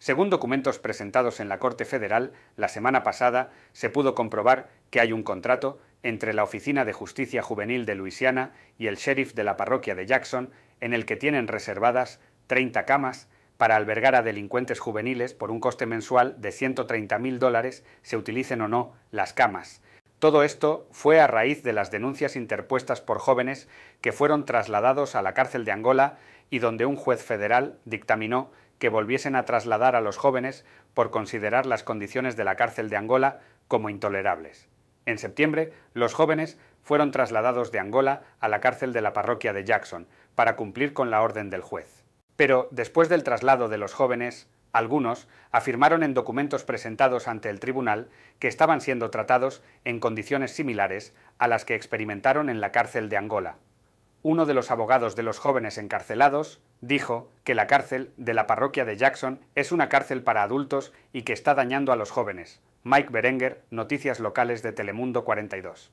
Según documentos presentados en la Corte Federal la semana pasada, se pudo comprobar que hay un contrato entre la Oficina de Justicia Juvenil de Luisiana y el sheriff de la parroquia de Jackson en el que tienen reservadas 30 camas para albergar a delincuentes juveniles por un coste mensual de 130.000 dólares, se utilicen o no las camas. Todo esto fue a raíz de las denuncias interpuestas por jóvenes que fueron trasladados a la cárcel de Angola y donde un juez federal dictaminó que volviesen a trasladar a los jóvenes por considerar las condiciones de la cárcel de Angola como intolerables. En septiembre, los jóvenes fueron trasladados de Angola a la cárcel de la parroquia de Jackson para cumplir con la orden del juez. Pero después del traslado de los jóvenes, algunos afirmaron en documentos presentados ante el tribunal que estaban siendo tratados en condiciones similares a las que experimentaron en la cárcel de Angola uno de los abogados de los jóvenes encarcelados, dijo que la cárcel de la parroquia de Jackson es una cárcel para adultos y que está dañando a los jóvenes. Mike Berenger, Noticias Locales de Telemundo 42.